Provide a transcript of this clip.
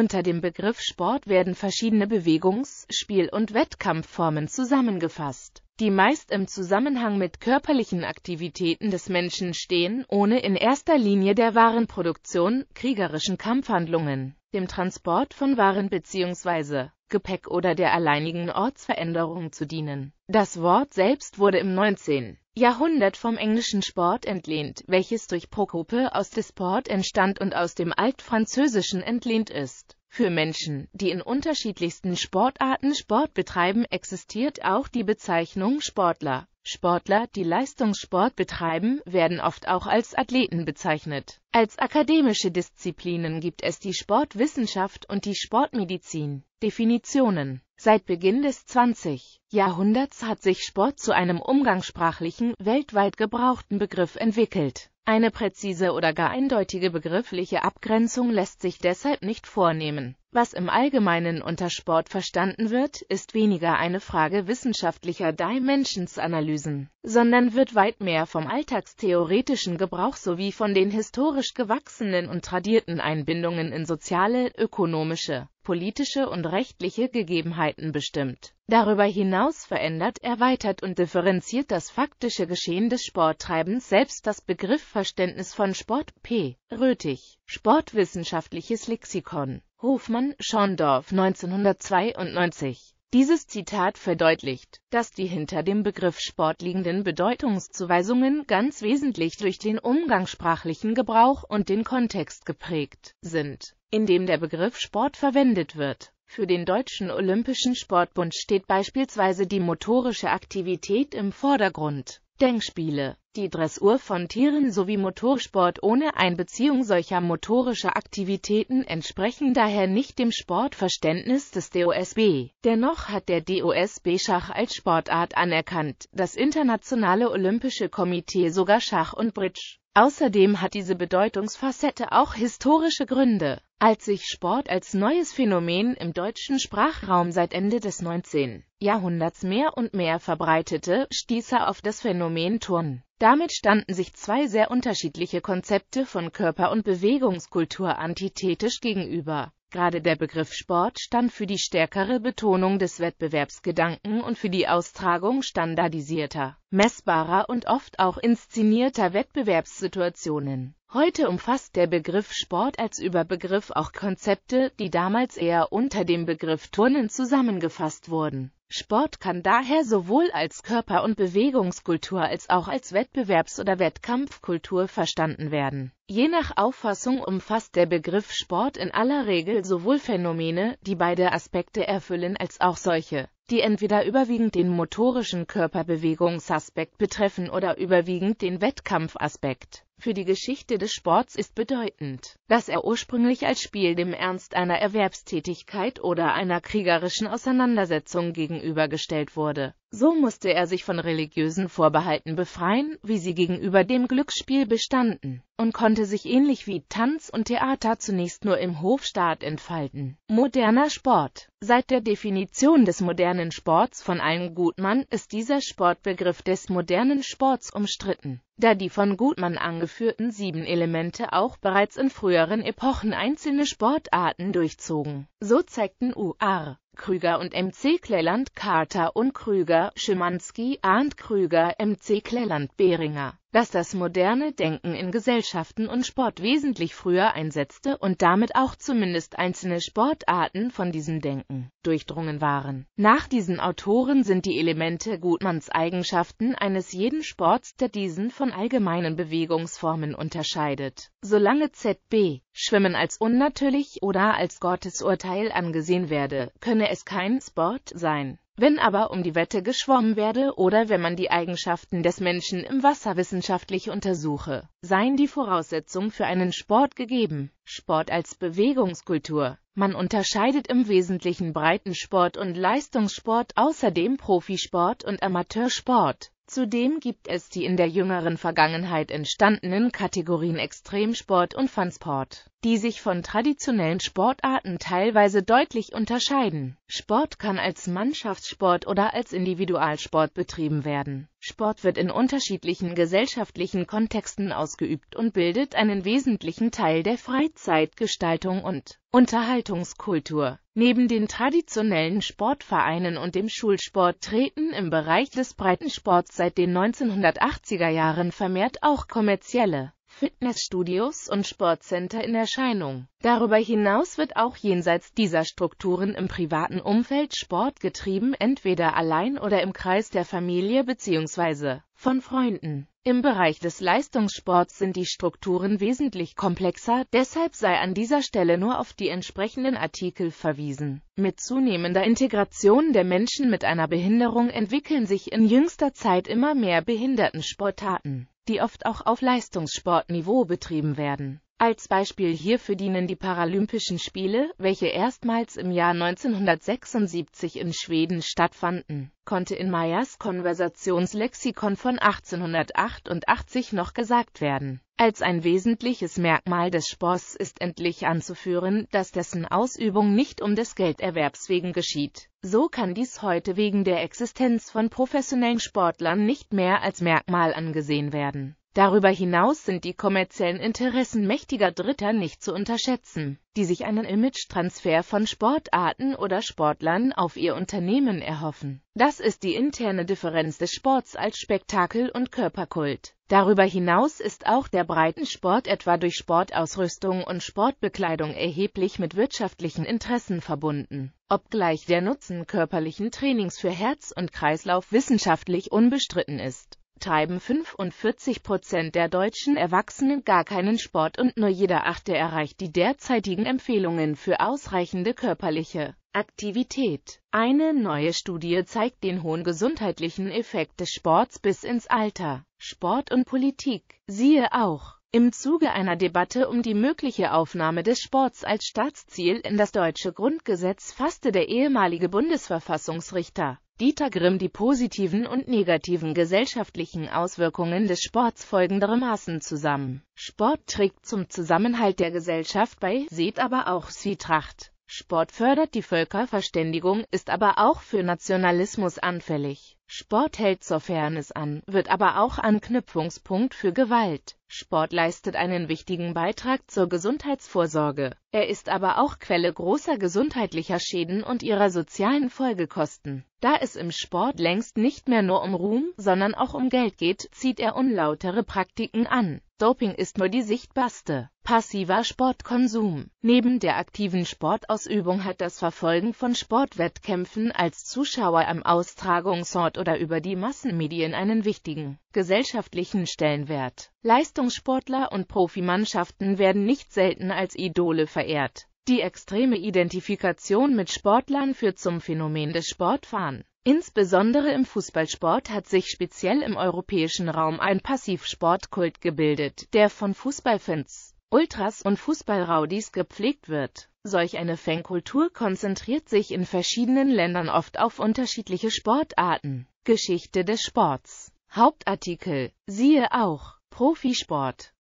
Unter dem Begriff Sport werden verschiedene Bewegungs-, Spiel- und Wettkampfformen zusammengefasst, die meist im Zusammenhang mit körperlichen Aktivitäten des Menschen stehen, ohne in erster Linie der Warenproduktion, kriegerischen Kampfhandlungen, dem Transport von Waren bzw. Gepäck oder der alleinigen Ortsveränderung zu dienen. Das Wort selbst wurde im 19. Jahrhundert vom englischen Sport entlehnt, welches durch Prokope aus Sport entstand und aus dem Altfranzösischen entlehnt ist. Für Menschen, die in unterschiedlichsten Sportarten Sport betreiben, existiert auch die Bezeichnung Sportler. Sportler, die Leistungssport betreiben, werden oft auch als Athleten bezeichnet. Als akademische Disziplinen gibt es die Sportwissenschaft und die Sportmedizin. Definitionen Seit Beginn des 20. Jahrhunderts hat sich Sport zu einem umgangssprachlichen, weltweit gebrauchten Begriff entwickelt. Eine präzise oder gar eindeutige begriffliche Abgrenzung lässt sich deshalb nicht vornehmen. Was im Allgemeinen unter Sport verstanden wird, ist weniger eine Frage wissenschaftlicher Dimensionsanalysen, sondern wird weit mehr vom alltagstheoretischen Gebrauch sowie von den historisch gewachsenen und tradierten Einbindungen in soziale, ökonomische, politische und rechtliche Gegebenheiten bestimmt. Darüber hinaus verändert, erweitert und differenziert das faktische Geschehen des Sporttreibens selbst das Begriffverständnis von Sport P. Rötig, Sportwissenschaftliches Lexikon, Hofmann, Schorndorf 1992. Dieses Zitat verdeutlicht, dass die hinter dem Begriff Sport liegenden Bedeutungszuweisungen ganz wesentlich durch den umgangssprachlichen Gebrauch und den Kontext geprägt sind, in dem der Begriff Sport verwendet wird. Für den Deutschen Olympischen Sportbund steht beispielsweise die motorische Aktivität im Vordergrund. Denkspiele, die Dressur von Tieren sowie Motorsport ohne Einbeziehung solcher motorischer Aktivitäten entsprechen daher nicht dem Sportverständnis des DOSB. Dennoch hat der DOSB Schach als Sportart anerkannt, das Internationale Olympische Komitee sogar Schach und Bridge. Außerdem hat diese Bedeutungsfacette auch historische Gründe. Als sich Sport als neues Phänomen im deutschen Sprachraum seit Ende des 19. Jahrhunderts mehr und mehr verbreitete, stieß er auf das Phänomen Turn. Damit standen sich zwei sehr unterschiedliche Konzepte von Körper- und Bewegungskultur antithetisch gegenüber Gerade der Begriff Sport stand für die stärkere Betonung des Wettbewerbsgedanken und für die Austragung standardisierter, messbarer und oft auch inszenierter Wettbewerbssituationen. Heute umfasst der Begriff Sport als Überbegriff auch Konzepte, die damals eher unter dem Begriff Turnen zusammengefasst wurden Sport kann daher sowohl als Körper- und Bewegungskultur als auch als Wettbewerbs- oder Wettkampfkultur verstanden werden. Je nach Auffassung umfasst der Begriff Sport in aller Regel sowohl Phänomene, die beide Aspekte erfüllen, als auch solche, die entweder überwiegend den motorischen Körperbewegungsaspekt betreffen oder überwiegend den Wettkampfaspekt für die Geschichte des Sports ist bedeutend, dass er ursprünglich als Spiel dem Ernst einer Erwerbstätigkeit oder einer kriegerischen Auseinandersetzung gegenübergestellt wurde so musste er sich von religiösen Vorbehalten befreien, wie sie gegenüber dem Glücksspiel bestanden, und konnte sich ähnlich wie Tanz und Theater zunächst nur im Hofstaat entfalten. Moderner Sport Seit der Definition des modernen Sports von allen Gutmann ist dieser Sportbegriff des modernen Sports umstritten, da die von Gutmann angeführten sieben Elemente auch bereits in früheren Epochen einzelne Sportarten durchzogen. So zeigten UR Krüger und MC Klelland, Carter und Krüger, Schimanski, Arndt Krüger, MC Klelland, Behringer dass das moderne Denken in Gesellschaften und Sport wesentlich früher einsetzte und damit auch zumindest einzelne Sportarten von diesem Denken durchdrungen waren. Nach diesen Autoren sind die Elemente Gutmanns Eigenschaften eines jeden Sports, der diesen von allgemeinen Bewegungsformen unterscheidet. Solange ZB Schwimmen als unnatürlich oder als Gottesurteil angesehen werde, könne es kein Sport sein wenn aber um die Wette geschwommen werde oder wenn man die Eigenschaften des Menschen im Wasser wissenschaftlich untersuche, seien die Voraussetzungen für einen Sport gegeben. Sport als Bewegungskultur. Man unterscheidet im Wesentlichen Breitensport und Leistungssport, außerdem Profisport und Amateursport. Zudem gibt es die in der jüngeren Vergangenheit entstandenen Kategorien Extremsport und Funsport die sich von traditionellen Sportarten teilweise deutlich unterscheiden. Sport kann als Mannschaftssport oder als Individualsport betrieben werden. Sport wird in unterschiedlichen gesellschaftlichen Kontexten ausgeübt und bildet einen wesentlichen Teil der Freizeitgestaltung und Unterhaltungskultur. Neben den traditionellen Sportvereinen und dem Schulsport treten im Bereich des Breitensports seit den 1980er Jahren vermehrt auch kommerzielle Fitnessstudios und Sportcenter in Erscheinung. Darüber hinaus wird auch jenseits dieser Strukturen im privaten Umfeld Sport getrieben, entweder allein oder im Kreis der Familie bzw. von Freunden. Im Bereich des Leistungssports sind die Strukturen wesentlich komplexer, deshalb sei an dieser Stelle nur auf die entsprechenden Artikel verwiesen. Mit zunehmender Integration der Menschen mit einer Behinderung entwickeln sich in jüngster Zeit immer mehr Behindertensportarten die oft auch auf Leistungssportniveau betrieben werden. Als Beispiel hierfür dienen die Paralympischen Spiele, welche erstmals im Jahr 1976 in Schweden stattfanden, konnte in Meyers Konversationslexikon von 1888 noch gesagt werden. Als ein wesentliches Merkmal des Sports ist endlich anzuführen, dass dessen Ausübung nicht um des Gelderwerbs wegen geschieht so kann dies heute wegen der Existenz von professionellen Sportlern nicht mehr als Merkmal angesehen werden. Darüber hinaus sind die kommerziellen Interessen mächtiger Dritter nicht zu unterschätzen, die sich einen Image-Transfer von Sportarten oder Sportlern auf ihr Unternehmen erhoffen. Das ist die interne Differenz des Sports als Spektakel und Körperkult. Darüber hinaus ist auch der Breitensport etwa durch Sportausrüstung und Sportbekleidung erheblich mit wirtschaftlichen Interessen verbunden obgleich der Nutzen körperlichen Trainings für Herz und Kreislauf wissenschaftlich unbestritten ist. Treiben 45 Prozent der deutschen Erwachsenen gar keinen Sport und nur jeder Achte erreicht die derzeitigen Empfehlungen für ausreichende körperliche Aktivität. Eine neue Studie zeigt den hohen gesundheitlichen Effekt des Sports bis ins Alter. Sport und Politik. Siehe auch im Zuge einer Debatte um die mögliche Aufnahme des Sports als Staatsziel in das deutsche Grundgesetz fasste der ehemalige Bundesverfassungsrichter Dieter Grimm die positiven und negativen gesellschaftlichen Auswirkungen des Sports folgendermaßen zusammen. Sport trägt zum Zusammenhalt der Gesellschaft bei, seht aber auch Zwietracht. Sport fördert die Völkerverständigung, ist aber auch für Nationalismus anfällig. Sport hält zur Fairness an, wird aber auch Anknüpfungspunkt für Gewalt. Sport leistet einen wichtigen Beitrag zur Gesundheitsvorsorge. Er ist aber auch Quelle großer gesundheitlicher Schäden und ihrer sozialen Folgekosten. Da es im Sport längst nicht mehr nur um Ruhm, sondern auch um Geld geht, zieht er unlautere Praktiken an. Doping ist nur die sichtbarste. Passiver Sportkonsum. Neben der aktiven Sportausübung hat das Verfolgen von Sportwettkämpfen als Zuschauer am Austragungsort oder über die Massenmedien einen wichtigen gesellschaftlichen Stellenwert. Leistungssportler und Profimannschaften werden nicht selten als Idole verehrt. Die extreme Identifikation mit Sportlern führt zum Phänomen des Sportfahren. Insbesondere im Fußballsport hat sich speziell im europäischen Raum ein Passivsportkult gebildet, der von Fußballfans Ultras und Fußballraudis gepflegt wird. Solch eine Fankultur konzentriert sich in verschiedenen Ländern oft auf unterschiedliche Sportarten. Geschichte des Sports Hauptartikel siehe auch Profisport